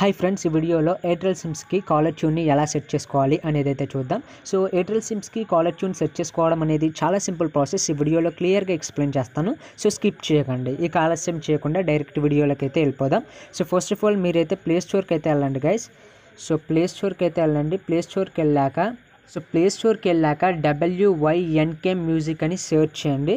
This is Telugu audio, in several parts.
హై ఫ్రెండ్స్ ఈ వీడియోలో ఎయిర్టెల్ సిమ్స్కి కాలర్ ట్యూన్ని ఎలా సెట్ చేసుకోవాలి అనేది అయితే చూద్దాం సో ఎయిర్టెల్ సిమ్స్కి కాలర్ ట్యూన్ సెట్ చేసుకోవడం అనేది చాలా సింపుల్ ప్రాసెస్ ఈ వీడియోలో క్లియర్గా ఎక్స్ప్లెయిన్ చేస్తాను సో స్కిప్ చేయకండి ఈ ఆలస్యం చేయకుండా డైరెక్ట్ వీడియోలోకి అయితే వెళ్ళిపోదాం సో ఫస్ట్ ఆఫ్ ఆల్ మీరైతే ప్లే స్టోర్కి అయితే వెళ్ళండి గైస్ సో ప్లే స్టోర్కి అయితే వెళ్ళండి ప్లే స్టోర్కి వెళ్ళాక సో ప్లే స్టోర్కి వెళ్ళాక డబ్ల్యూవైఎన్కే మ్యూజిక్ అని సెర్చ్ చేయండి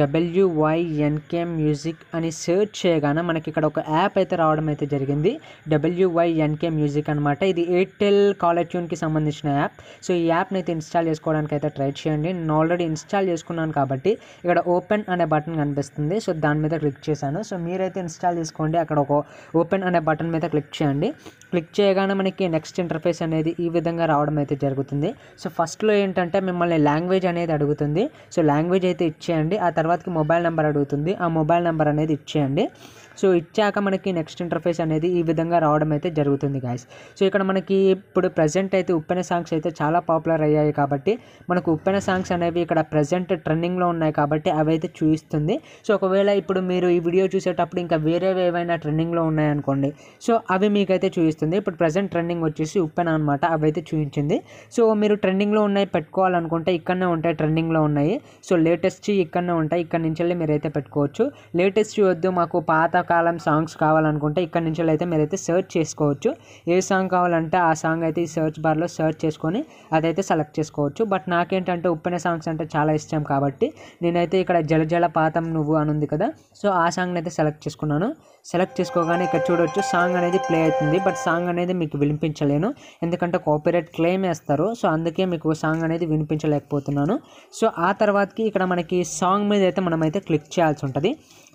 డబ్ల్యూవైఎన్కే మ్యూజిక్ అని సెర్చ్ చేయగానే మనకి ఇక్కడ ఒక యాప్ అయితే రావడం అయితే జరిగింది డబ్ల్యూవైఎన్కే మ్యూజిక్ అనమాట ఇది ఎయిర్టెల్ కాలర్ ట్యూన్కి సంబంధించిన యాప్ సో ఈ యాప్ని అయితే ఇన్స్టాల్ చేసుకోవడానికి అయితే ట్రై చేయండి నేను ఆల్రెడీ ఇన్స్టాల్ చేసుకున్నాను కాబట్టి ఇక్కడ ఓపెన్ అనే బటన్ కనిపిస్తుంది సో దాని మీద క్లిక్ చేశాను సో మీరైతే ఇన్స్టాల్ చేసుకోండి అక్కడ ఒక ఓపెన్ అనే బటన్ మీద క్లిక్ చేయండి క్లిక్ చేయగానే మనకి నెక్స్ట్ ఇంటర్ఫేస్ అనేది ఈ విధంగా రావడం అయితే జరుగుతుంది సో ఫస్ట్లో ఏంటంటే మిమ్మల్ని లాంగ్వేజ్ అనేది అడుగుతుంది సో లాంగ్వేజ్ అయితే ఇచ్చేయండి ఆ తర్వాతకి మొబైల్ నెంబర్ అడుగుతుంది ఆ మొబైల్ నెంబర్ అనేది ఇచ్చేయండి సో ఇచ్చాక మనకి నెక్స్ట్ ఇంటర్ఫేస్ అనేది ఈ విధంగా రావడం అయితే జరుగుతుంది గాయస్ సో ఇక్కడ మనకి ఇప్పుడు ప్రజెంట్ అయితే ఉప్పెన సాంగ్స్ అయితే చాలా పాపులర్ అయ్యాయి కాబట్టి మనకు ఉప్పెన సాంగ్స్ అనేవి ఇక్కడ ప్రజెంట్ ట్రెండింగ్లో ఉన్నాయి కాబట్టి అవి అయితే చూపిస్తుంది సో ఒకవేళ ఇప్పుడు మీరు ఈ వీడియో చూసేటప్పుడు ఇంకా వేరేవి ఏవైనా ట్రెండింగ్లో ఉన్నాయనుకోండి సో అవి మీకైతే చూపిస్తుంది ఇప్పుడు ప్రజెంట్ ట్రెండింగ్ వచ్చేసి ఉప్పెన అనమాట అవి అయితే చూపించింది సో మీరు ట్రెండింగ్లో ఉన్నాయి పెట్టుకోవాలనుకుంటే ఇక్కడనే ఉంటాయి ట్రెండింగ్లో ఉన్నాయి సో లేటెస్ట్ ఇక్కడనే ఉంటాయి ఇక్కడ నుంచి వెళ్ళి అయితే పెట్టుకోవచ్చు లేటెస్ట్ వద్దు మాకు పాత కాలం సాంగ్స్ కావాలనుకుంటే ఇక్కడ నుంచి అయితే మీరైతే సెర్చ్ చేసుకోవచ్చు ఏ సాంగ్ కావాలంటే ఆ సాంగ్ అయితే ఈ సెర్చ్ బార్లో సెర్చ్ చేసుకొని అదైతే సెలెక్ట్ చేసుకోవచ్చు బట్ నాకేంటంటే ఉప్పెన సాంగ్స్ అంటే చాలా ఇష్టం కాబట్టి నేనైతే ఇక్కడ జల జల పాతం నువ్వు అని ఉంది కదా సో ఆ సాంగ్ని అయితే సెలెక్ట్ చేసుకున్నాను సెలెక్ట్ చేసుకోగానే ఇక్కడ చూడవచ్చు సాంగ్ అనేది ప్లే అవుతుంది బట్ సాంగ్ అనేది మీకు వినిపించలేను ఎందుకంటే కాపీరేట్ క్లెయిమ్ వేస్తారు సో అందుకే మీకు సాంగ్ అనేది వినిపించలేకపోతున్నాను సో ఆ తర్వాతకి ఇక్కడ మనకి సాంగ్ మీద అయితే మనమైతే క్లిక్ చేయాల్సి ఉంటుంది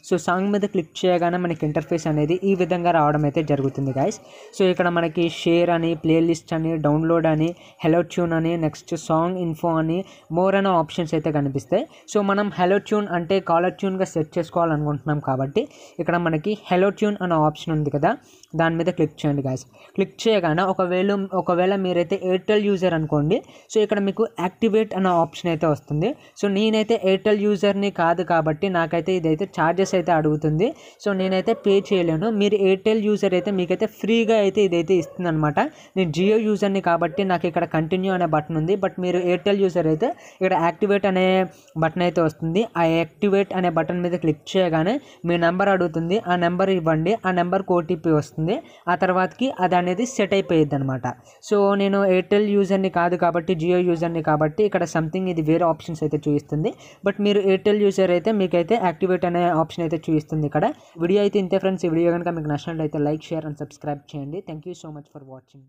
సో సాంగ్ మీద క్లిక్ చేయగానే మనకి ఇంటర్ఫేస్ అనేది ఈ విధంగా రావడం అయితే జరుగుతుంది గాయస్ సో ఇక్కడ మనకి షేర్ అని ప్లేలిస్ట్ అని డౌన్లోడ్ అని హెలో ట్యూన్ అని నెక్స్ట్ సాంగ్ ఇన్ఫో అని మోర్ అనే ఆప్షన్స్ అయితే కనిపిస్తాయి సో మనం హెలో ట్యూన్ అంటే కాలర్ ట్యూన్గా సెట్ చేసుకోవాలనుకుంటున్నాం కాబట్టి ఇక్కడ మనకి హెలో ట్యూన్ అనే ఆప్షన్ ఉంది కదా దాని మీద క్లిక్ చేయండి గాయస్ క్లిక్ చేయగానే ఒకవేళ ఒకవేళ మీరైతే ఎయిర్టెల్ యూజర్ అనుకోండి సో ఇక్కడ మీకు యాక్టివేట్ అనే ఆప్షన్ అయితే వస్తుంది సో నేనైతే ఎయిర్టెల్ యూజర్ని కాదు కాబట్టి నాకైతే ఇదైతే ఛార్జెస్ అయితే అడుగుతుంది సో నేనైతే పే చేయలేను మీరు ఎయిర్టెల్ యూజర్ అయితే మీకైతే ఫ్రీగా అయితే ఇదైతే ఇస్తుంది అనమాట నేను జియో యూజర్ని కాబట్టి నాకు ఇక్కడ కంటిన్యూ అనే బటన్ ఉంది బట్ మీరు ఎయిర్టెల్ యూజర్ అయితే ఇక్కడ యాక్టివేట్ అనే బటన్ అయితే వస్తుంది ఆ యాక్టివేట్ అనే బటన్ మీద క్లిక్ చేయగానే మీ నెంబర్ అడుగుతుంది ఆ నెంబర్ ఇవ్వండి ఆ నెంబర్కి ఓటీపీ వస్తుంది ఆ తర్వాతకి అది అనేది సెట్ అయిపోయింది అనమాట సో నేను ఎయిర్టెల్ యూజర్ని కాదు కాబట్టి జియో యూజర్ని కాబట్టి ఇక్కడ సంథింగ్ ఇది వేరే ఆప్షన్స్ అయితే చూపిస్తుంది బట్ మీరు ఎయిర్టెల్ యూజర్ అయితే మీకైతే యాక్టివేట్ అనే ఆప్షన్ ఆప్షన్ అయితే చూపిస్తుంది ఇక్కడ వీడియో అయితే ఇంతే ఫ్రెండ్స్ ఈ వీడియో కనుక మీకు నచ్చినట్లయితే లైక్ షేర్ అండ్ సబ్స్క్రైబ్ చేయండి thank you so much for watching